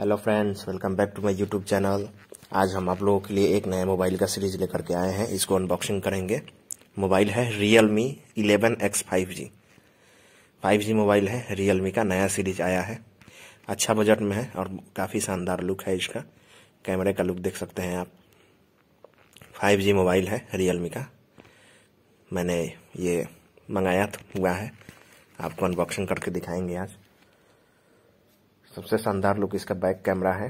hello friends welcome back to my YouTube channel आज हम आप लोगों के लिए एक नया मोबाइल का सीरीज लेकर के आए हैं इसको अनबॉक्सिंग करेंगे मोबाइल है Realme eleven X five G five G mobile है रियल मी का नया सीरीज आया है अच्छा बजट में है और काफ़ी शानदार लुक है इसका कैमरे का लुक देख सकते हैं आप फाइव जी मोबाइल है रियल मी का मैंने ये मंगाया हुआ है आपको अनबॉक्सिंग करके दिखाएंगे आज सबसे शानदार लुक इसका बैक कैमरा है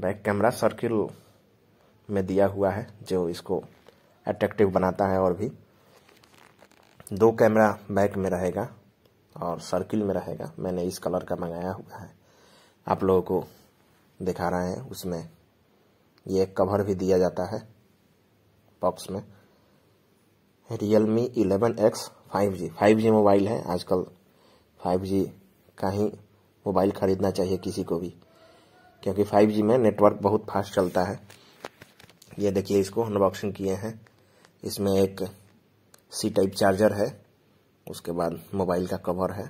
बैक कैमरा सर्किल में दिया हुआ है जो इसको अट्रैक्टिव बनाता है और भी दो कैमरा बैक में रहेगा और सर्किल में रहेगा मैंने इस कलर का मंगाया हुआ है आप लोगों को दिखा रहे हैं उसमें ये कवर भी दिया जाता है बॉक्स में Realme eleven X five G five G mobile है आजकल फाइव जी का ही मोबाइल ख़रीदना चाहिए किसी को भी क्योंकि 5G में नेटवर्क बहुत फास्ट चलता है ये देखिए इसको अनबॉक्सिंग किए हैं इसमें एक सी टाइप चार्जर है उसके बाद मोबाइल का कवर है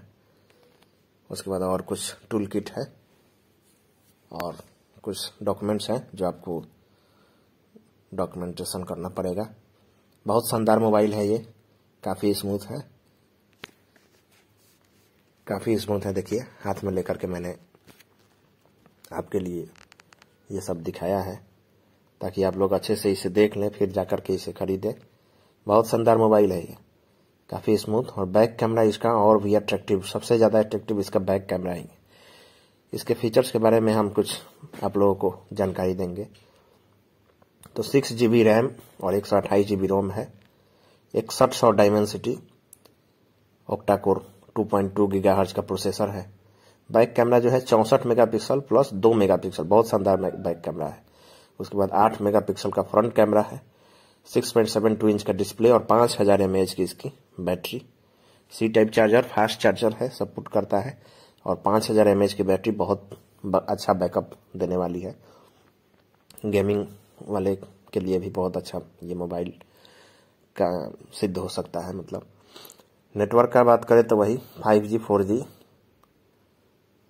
उसके बाद और कुछ टूल किट है और कुछ डॉक्यूमेंट्स हैं जो आपको डॉक्यूमेंटेशन करना पड़ेगा बहुत शानदार मोबाइल है ये काफ़ी स्मूथ है काफ़ी स्मूथ है देखिए हाथ में लेकर के मैंने आपके लिए ये सब दिखाया है ताकि आप लोग अच्छे से इसे देख लें फिर जाकर के इसे खरीदें बहुत शानदार मोबाइल है ये काफ़ी स्मूथ और बैक कैमरा इसका और भी अट्रैक्टिव सबसे ज़्यादा अट्रैक्टिव इसका बैक कैमरा ही है इसके फीचर्स के बारे में हम कुछ आप लोगों को जानकारी देंगे तो सिक्स जी बी रैम और एक सौ अट्ठाईस जी बी रोम है इकसठ सौ डायमेंसिटी ओक्टाकोर 2.2 गीगाहर्ट्ज का प्रोसेसर है बैक कैमरा जो है चौंसठ मेगापिक्सल प्लस दो मेगापिक्सल बहुत शानदार बैक कैमरा है उसके बाद आठ मेगापिक्सल का फ्रंट कैमरा है six point seven two inch का डिस्प्ले और पांच हजार एम एच की इसकी battery C type charger fast charger है सपोर्ट करता है और पांच हजार एम एच की बैटरी बहुत अच्छा बैकअप देने वाली है गेमिंग वाले के लिए भी बहुत अच्छा ये मोबाइल का सिद्ध हो सकता है मतलब नेटवर्क का बात करें तो वही फाइव जी फोर जी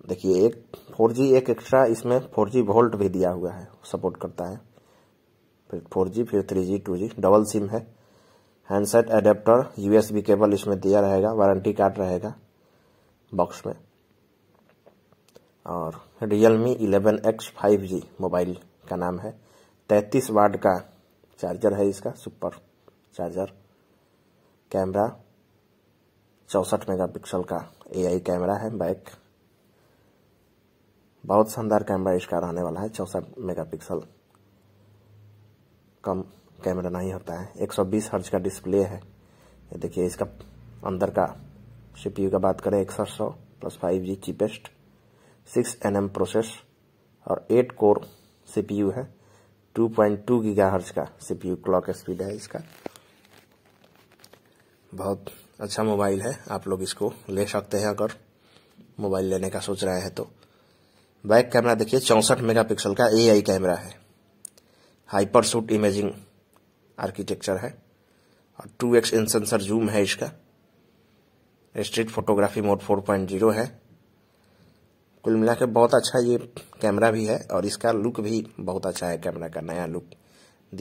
देखिए एक फोर जी एक एक्स्ट्रा इसमें फोर जी वोल्ट भी दिया हुआ है सपोर्ट करता है फिर फोर जी फिर three G two G double SIM है हैंडसेट एडेप्टर यूएसबी केबल इसमें दिया रहेगा वारंटी कार्ड रहेगा बॉक्स में और Realme eleven X five G mobile का नाम है तैतीस वाट का चार्जर है इसका सुपर चार्जर कैमरा चौसठ मेगापिक्सल का एआई कैमरा है बैक बहुत शानदार कैमरा इसका रहने वाला है चौसठ मेगापिक्सल कम कैमरा नहीं होता है 120 हर्ज का डिस्प्ले है ये देखिए इसका अंदर का सीपीयू का बात करें इकसठ सौ plus five G cheapest six N process और एट कोर सीपीयू है two point two gigahertz का सीपीयू क्लॉक स्पीड है इसका बहुत अच्छा मोबाइल है आप लोग इसको ले सकते हैं अगर मोबाइल लेने का सोच रहे हैं तो बैक कैमरा देखिए चौंसठ मेगापिक्सल का एआई कैमरा है हाइपर सूट इमेजिंग आर्किटेक्चर है और two X insensor sensor zoom है इसका street photography mode four point zero है कुल मिला के बहुत अच्छा ये कैमरा भी है और इसका लुक भी बहुत अच्छा है कैमरा का नया लुक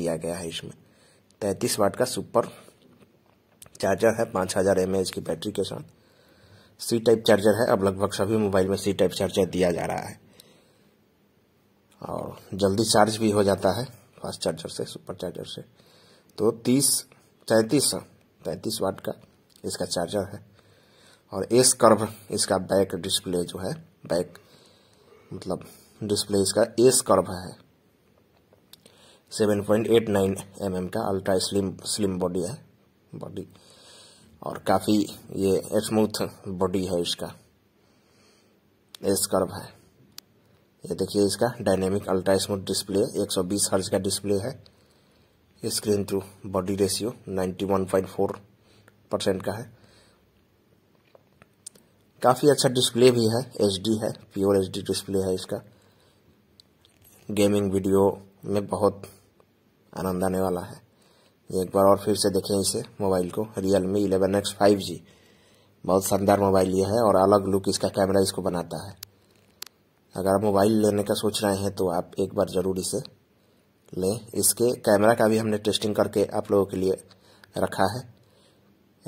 दिया गया है इसमें तैंतीस वाट का सुपर चार्जर है पाँच हज़ार एम की बैटरी के साथ सी टाइप चार्जर है अब लगभग सभी मोबाइल में सी टाइप चार्जर दिया जा रहा है और जल्दी चार्ज भी हो जाता है फास्ट चार्जर से सुपर चार्जर से तो तीस तैंतीस तैंतीस वाट का इसका चार्जर है और एस कर्व इसका बैक डिस्प्ले जो है बैक मतलब डिस्प्ले इसका एस कर्व है seven point eight nine M M का अल्ट्रा स्लिम स्लिम बॉडी है बॉडी और काफ़ी ये स्मूथ बॉडी है इसका एस कर्व है ये देखिए इसका डायनेमिक अल्ट्रा स्मूथ डिस्प्ले 120 हर्ज का डिस्प्ले है screen to body ratio 91.4 percent का है काफ़ी अच्छा डिस्प्ले भी है एच है प्योर एच डिस्प्ले है इसका गेमिंग वीडियो में बहुत आनंद आने वाला है एक बार और फिर से देखें इसे मोबाइल को Realme eleven X five G बहुत शानदार मोबाइल यह है और अलग लुक इसका कैमरा इसको बनाता है अगर आप मोबाइल लेने का सोच रहे हैं तो आप एक बार ज़रूर इसे लें इसके कैमरा का भी हमने टेस्टिंग करके आप लोगों के लिए रखा है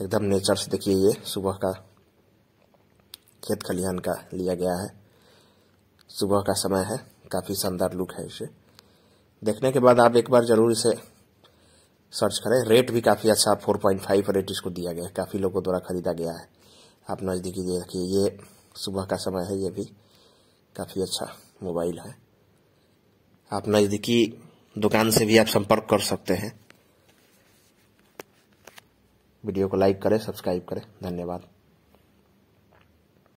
एकदम नेचर से देखिए ये सुबह का खेत खलिहान का लिया गया है सुबह का समय है काफ़ी शानदार लुक है इसे देखने के बाद आप एक बार ज़रूर इसे सर्च करें रेट भी काफ़ी अच्छा फोर पॉइंट फाइव रेट इसको दिया गया है काफ़ी लोगों द्वारा खरीदा गया है आप नज़दीकी दे रखिए ये सुबह का समय है ये भी काफ़ी अच्छा मोबाइल है आप नज़दीकी दुकान से भी आप संपर्क कर सकते हैं वीडियो को लाइक करें सब्सक्राइब करें धन्यवाद